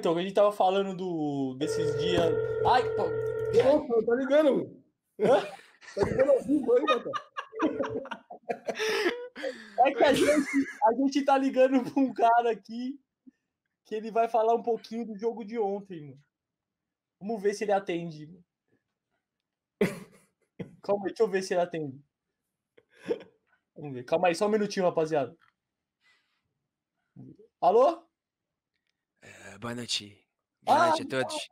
Então, a gente tava falando do, desses dias. Ai, pô. Opa, tá ligando, Hã? Tá ligando ao vivo aí, É que a gente, a gente tá ligando pra um cara aqui que ele vai falar um pouquinho do jogo de ontem, mano. Vamos ver se ele atende. Calma aí, deixa eu ver se ele atende. Vamos ver. Calma aí, só um minutinho, rapaziada. Alô? É, boa noite. Boa ah, noite a todos.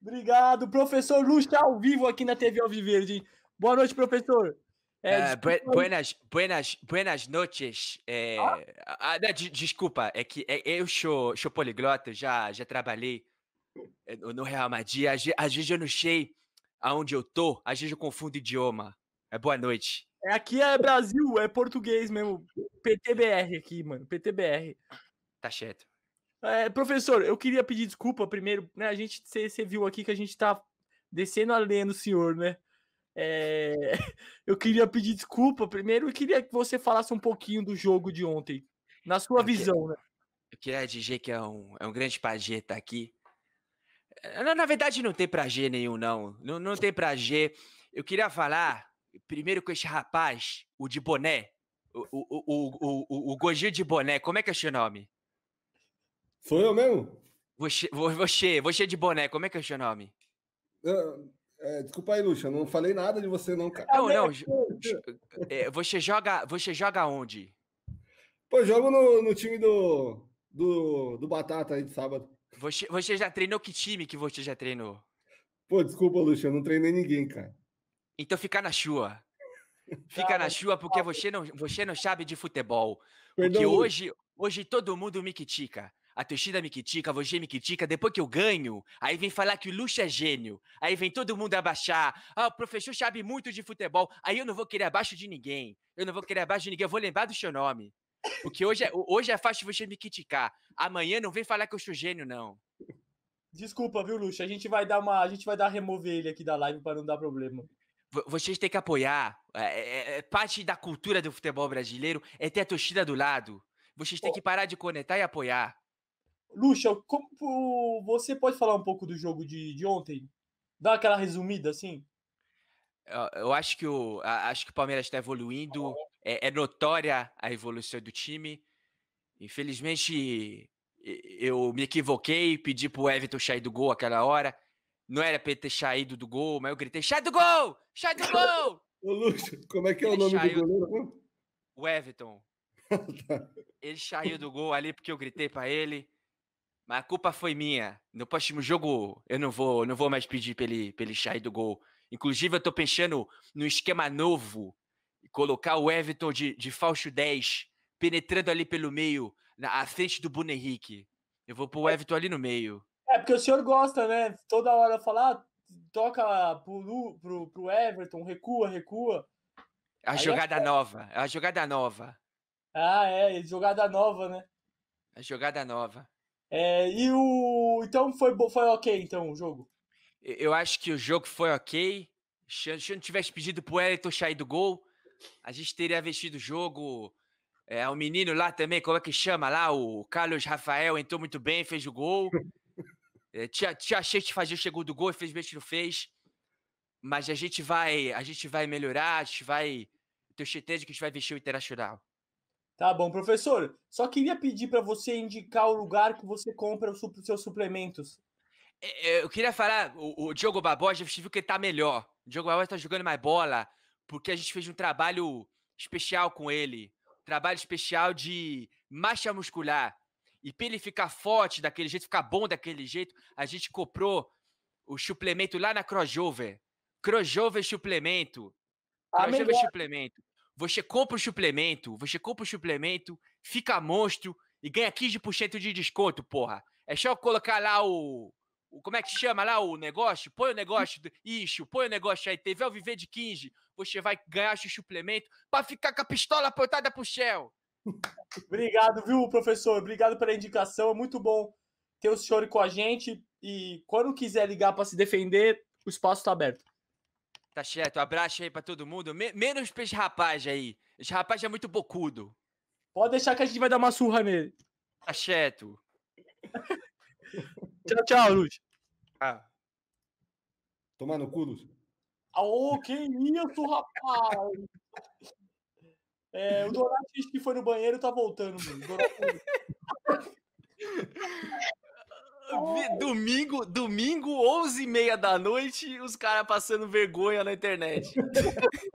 Obrigado, professor Lucha ao vivo aqui na TV Alviverde. Boa noite, professor. É, uh, buenas, buenas, buenas noites. É, ah? Ah, de, desculpa, é que é, eu sou, sou poliglota, já, já trabalhei é, no Real Madrid. Às, às, vezes eu não sei aonde eu tô, às vezes eu confundo idioma. É boa noite. É, aqui é Brasil, é português mesmo. PTBR aqui, mano. PTBR. Tá certo. É, professor, eu queria pedir desculpa primeiro, né? A gente, você viu aqui que a gente tá descendo a lenha no senhor, né? É, eu queria pedir desculpa primeiro e queria que você falasse um pouquinho do jogo de ontem, na sua eu visão, né? Eu queria dizer que é um, é um grande pajê estar aqui. É, na, na, verdade, não tem G nenhum, não. Não, não tem G. Eu queria falar primeiro com esse rapaz, o de boné, o, o, o, o, o, o de boné, como é que é o seu nome? Sou eu mesmo? Você, você, você de boné, como é que é o seu nome? é, desculpa aí, Luxa, não falei nada de você não, cara. Não, não. é, você joga, você joga onde? Pô, jogo no, no time do, do, do Batata aí de sábado. Você, você já treinou que time que você já treinou? Pô, desculpa, Luxa, eu não treinei ninguém, cara. Então fica na chua. Fica na chua porque você não, você não sabe de futebol. Perdão, porque hoje, hoje todo mundo me critica a torcida me critica, você me critica, depois que eu ganho, aí vem falar que o Lucha é gênio, aí vem todo mundo abaixar, ah, o professor sabe muito de futebol, aí eu não vou querer abaixo de ninguém, eu não vou querer abaixo de ninguém, eu vou lembrar do seu nome. Porque hoje é, hoje é fácil você me criticar, amanhã não vem falar que eu sou gênio, não. Desculpa, viu, Lucha, a gente vai dar uma, a gente vai dar remover ele aqui da live para não dar problema vocês têm que apoiar. É, é, é, é, parte da cultura do futebol brasileiro é ter a torcida do lado. Vocês têm oh. que parar de conectar e apoiar. Lucha, como, você pode falar um pouco do jogo de, de ontem? Dá aquela resumida assim? Eu, eu acho que o, acho que o Palmeiras está evoluindo. É, é notória a evolução do time. Infelizmente, eu me equivoquei, pedi pro Everton sair do gol aquela hora. Não era para ele ter saído do gol, mas eu gritei: sai do gol! Sai do gol! Ô, Lucha, como é que é ele o nome saiu... do goleiro? O Everton. Tá. ele saiu do gol ali porque eu gritei para ele. Mas a culpa foi minha. No próximo jogo eu não vou, não vou mais pedir pra ele sair do gol. Inclusive, eu estou pensando no esquema novo. Colocar o Everton de, de falso 10, penetrando ali pelo meio, na à frente do Bruno Henrique. Eu vou pôr o é Everton ali no meio. É, porque o senhor gosta, né? Toda hora falar, ah, toca pro, pro, pro Everton, recua, recua. A é jogada é... nova, a jogada nova. Ah, é, jogada nova, né? A jogada nova. É, e o. Então foi, foi ok, então, o jogo. Eu acho que o jogo foi ok. Se eu não tivesse pedido pro Elton sair do gol, a gente teria vestido o jogo. É, o menino lá também, como é que chama lá? O Carlos Rafael entrou muito bem, fez o gol. É, tia, tia Chete fazer chegou do gol, infelizmente não fez. Mas a gente vai, a gente vai melhorar, a gente vai. tenho certeza que a gente vai vestir o Internacional. Tá bom, professor. Só queria pedir para você indicar o lugar que você compra os seus suplementos. É, é, eu queria falar, o, Diogo Barbosa, a gente viu que ele tá melhor. O Diogo Barbosa tá jogando mais bola, porque a gente fez um trabalho especial com ele. trabalho especial de marcha muscular. E para ele ficar forte daquele jeito, ficar bom daquele jeito, a gente comprou o suplemento lá na Crojover. Crojover suplemento. Ah, Crojover suplemento. Você compra o suplemento, você compra o suplemento, fica monstro e ganha 15% de desconto, porra. É só colocar lá o, o, Como é que chama lá o negócio? Põe o negócio. Isso, põe o negócio aí. teve ao viver de 15. Você vai ganhar o suplemento para ficar com a pistola apontada pro céu. Obrigado, viu, professor? Obrigado pela indicação. É muito bom ter o senhor com a gente. E quando quiser ligar para se defender, o espaço está aberto. Tá certo. Um abraço aí pra todo mundo. Men menos pra esse rapaz aí. Esse rapaz é muito bocudo. Pode deixar que a gente vai dar uma surra nele. Tá certo. tchau, tchau, Luz. Ah. Tomar no cu, Luz. Ô, oh, que isso, rapaz! É, o Donato disse que foi no banheiro e tá voltando, mano. Donato... Tá Domingo, domingo, 11h30 da noite, os caras passando vergonha na internet.